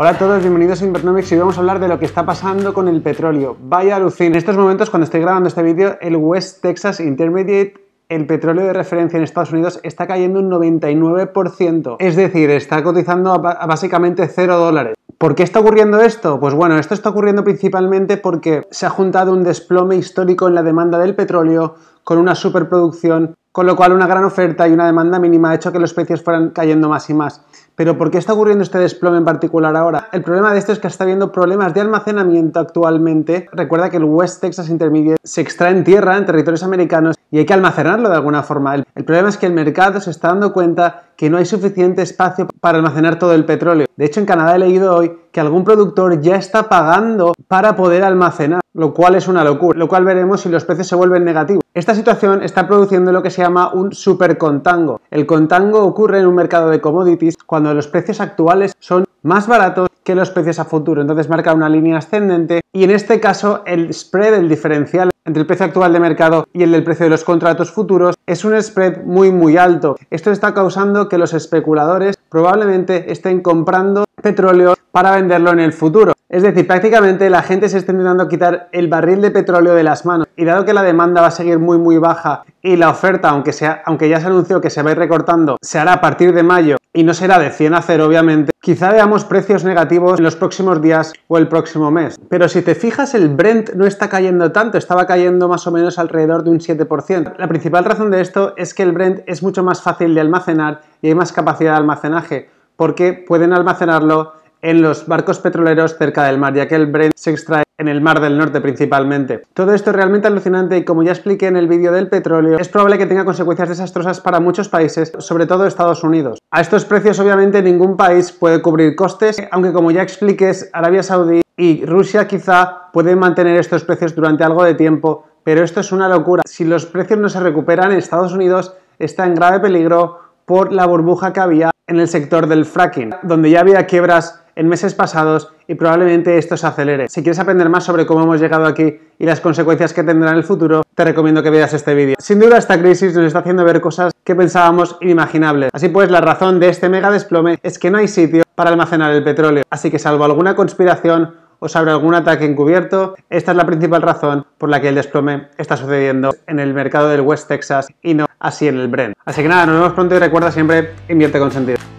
Hola a todos, bienvenidos a Invernomics y hoy vamos a hablar de lo que está pasando con el petróleo. Vaya alucin. En estos momentos, cuando estoy grabando este vídeo, el West Texas Intermediate el petróleo de referencia en Estados Unidos está cayendo un 99%, es decir, está cotizando a básicamente 0 dólares. ¿Por qué está ocurriendo esto? Pues bueno, esto está ocurriendo principalmente porque se ha juntado un desplome histórico en la demanda del petróleo con una superproducción con lo cual, una gran oferta y una demanda mínima ha hecho que los precios fueran cayendo más y más. Pero ¿por qué está ocurriendo este desplome en particular ahora? El problema de esto es que está habiendo problemas de almacenamiento actualmente. Recuerda que el West Texas Intermediate se extrae en tierra, en territorios americanos, y hay que almacenarlo de alguna forma. El problema es que el mercado se está dando cuenta que no hay suficiente espacio para almacenar todo el petróleo. De hecho, en Canadá he leído hoy que algún productor ya está pagando para poder almacenar, lo cual es una locura, lo cual veremos si los precios se vuelven negativos. Esta situación está produciendo lo que se llama un supercontango. El contango ocurre en un mercado de commodities cuando los precios actuales son más baratos que los precios a futuro. Entonces marca una línea ascendente y en este caso el spread, el diferencial entre el precio actual de mercado y el del precio de los contratos futuros es un spread muy muy alto. Esto está causando que los especuladores probablemente estén comprando petróleo para venderlo en el futuro. Es decir, prácticamente la gente se está intentando quitar el barril de petróleo de las manos. Y dado que la demanda va a seguir muy muy baja y la oferta, aunque, sea, aunque ya se anunció que se va a ir recortando, se hará a partir de mayo y no será de 100 a 0 obviamente, quizá veamos precios negativos en los próximos días o el próximo mes. Pero si te fijas, el Brent no está cayendo tanto, estaba cayendo más o menos alrededor de un 7%. La principal razón de esto es que el Brent es mucho más fácil de almacenar y hay más capacidad de almacenaje, porque pueden almacenarlo en los barcos petroleros cerca del mar, ya que el Brent se extrae en el Mar del Norte principalmente. Todo esto es realmente alucinante y como ya expliqué en el vídeo del petróleo, es probable que tenga consecuencias desastrosas para muchos países, sobre todo Estados Unidos. A estos precios obviamente ningún país puede cubrir costes, aunque como ya expliqué, Arabia Saudí y Rusia quizá pueden mantener estos precios durante algo de tiempo, pero esto es una locura. Si los precios no se recuperan, Estados Unidos está en grave peligro por la burbuja que había en el sector del fracking, donde ya había quiebras en meses pasados y probablemente esto se acelere. Si quieres aprender más sobre cómo hemos llegado aquí y las consecuencias que tendrá en el futuro, te recomiendo que veas este vídeo. Sin duda esta crisis nos está haciendo ver cosas que pensábamos inimaginables. Así pues, la razón de este mega desplome es que no hay sitio para almacenar el petróleo. Así que salvo alguna conspiración o sobre algún ataque encubierto, esta es la principal razón por la que el desplome está sucediendo en el mercado del West Texas y no así en el Brent. Así que nada, nos vemos pronto y recuerda siempre, invierte con sentido.